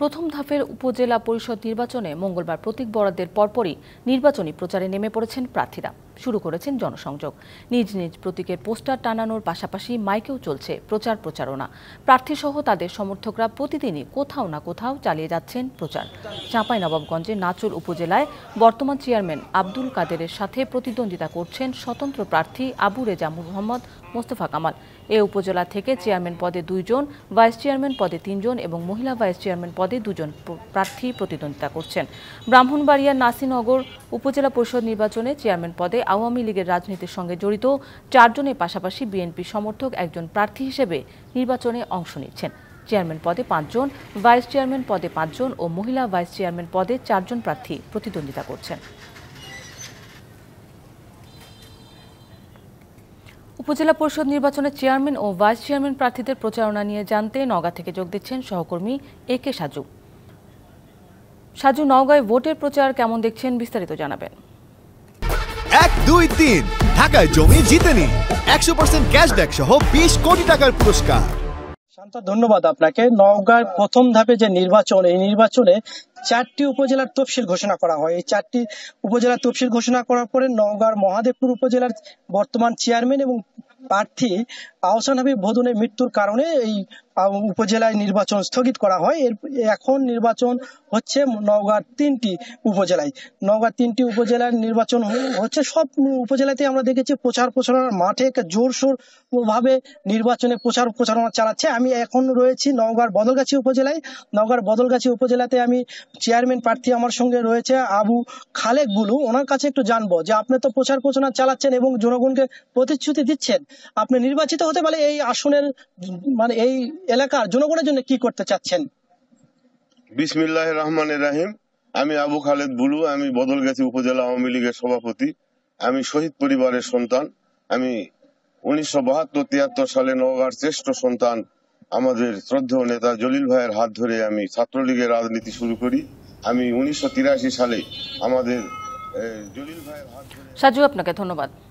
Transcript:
প্রথম ধাপের উপজেলা পরিষদ নির্বাচনে মঙ্গলবার প্রতীক বরাদ্দের পরপরই নির্বাচনী প্রচারে নেমে পড়েছেন প্রার্থীরা শুরু করেছেন জনসংযোগ নিজ নিজ প্রতীকের পোস্টার টানানোর পাশাপাশি মাইকেও চলছে প্রচার প্রচারণা প্রার্থী সহ তাদের সমর্থকরা প্রতিদিনই কোথাও না কোথাও চালিয়ে যাচ্ছেন প্রচার নবাবগঞ্জে নাচুর উপজেলায় বর্তমান চেয়ারম্যান আব্দুল কাদেরের সাথে প্রতিদ্বন্দ্বিতা করছেন স্বতন্ত্র প্রার্থী আবু রেজা মোহাম্মদ মোস্তফা কামাল এ উপজেলা থেকে চেয়ারম্যান পদে দুইজন ভাইস চেয়ারম্যান পদে তিনজন এবং মহিলা ভাইস চেয়ারম্যান পদে দুজন প্রার্থী প্রতিদ্বন্দ্বিতা করছেন ব্রাহ্মণবাড়িয়ার নাসিনগর উপজেলা পরিষদ নির্বাচনে চেয়ারম্যান পদে আওয়ামী লীগের রাজনীতির সঙ্গে জড়িত চারজনের পাশাপাশি বিএনপি সমর্থক একজন প্রার্থী হিসেবে নির্বাচনে অংশ নিচ্ছেন চেয়ারম্যান পদে পাঁচজন ভাইস চেয়ারম্যান পদে পাঁচজন ও মহিলা ভাইস চেয়ারম্যান পদে চারজন প্রার্থী প্রতিদ্বন্দ্বিতা করছেন উপজেলা পরিষদ নির্বাচনে চেয়ারম্যান ও ভাইস চেয়ারম্যান প্রার্থীদের প্রচারণা নিয়ে জানতে নগা থেকে যোগ দিচ্ছেন সহকর্মী এ কে সাজু সাজু নওগাঁয় ভোটের প্রচার কেমন দেখছেন বিস্তারিত জানাবেন এক দুই তিন ঢাকায় জমি জিতে নি একশো পার্সেন্ট ক্যাশব্যাক সহ বিশ কোটি টাকার পুরস্কার শান্ত ধন্যবাদ আপনাকে নওগাঁর প্রথম ধাপে যে নির্বাচন এই নির্বাচনে চারটি উপজেলার তফসিল ঘোষণা করা হয় এই চারটি উপজেলার তফসিল ঘোষণা করার পরে নওগাঁর মহাদেবপুর উপজেলার বর্তমান চেয়ারম্যান এবং প্রার্থী আহসান হাবিব ভদনের মৃত্যুর কারণে এই উপজেলায় নির্বাচন স্থগিত করা হয় এর এখন নির্বাচন হচ্ছে নওগাঁর তিনটি উপজেলায় নওগাঁর তিনটি উপজেলার নির্বাচন হচ্ছে সব উপজেলাতে আমরা দেখেছি প্রচার প্রচারণার মাঠে জোরসোর ভাবে নির্বাচনে প্রচার প্রচারণা চালাচ্ছে আমি এখন রয়েছি নওগাঁর বদলগাছি উপজেলায় নওগাঁর বদলগাছি উপজেলাতে আমি চেয়ারম্যান প্রার্থী আমার সঙ্গে রয়েছে আবু খালেক বুলু ওনার কাছে একটু জানবো যে আপনি তো প্রচার প্রচারণা চালাচ্ছেন এবং জনগণকে প্রতিশ্রুতি দিচ্ছেন আপনি নির্বাচিত হতে পারে এই আসনের মানে এই এলাকার জনগণের জন্য কি করতে চাচ্ছেন বিসমিল্লাহ রহমান রাহিম আমি আবু খালেদ বুলু আমি বদলগাছি উপজেলা আওয়ামী লীগের সভাপতি আমি শহীদ পরিবারের সন্তান আমি উনিশশো বাহাত্তর তিয়াত্তর সালে নওগাঁর শ্রেষ্ঠ সন্তান আমাদের শ্রদ্ধেয় নেতা জলিল ভাইয়ের হাত ধরে আমি ছাত্রলীগের রাজনীতি শুরু করি আমি উনিশশো সালে আমাদের জলিল ভাইয়ের হাত ধরে সাজু আপনাকে ধন্যবাদ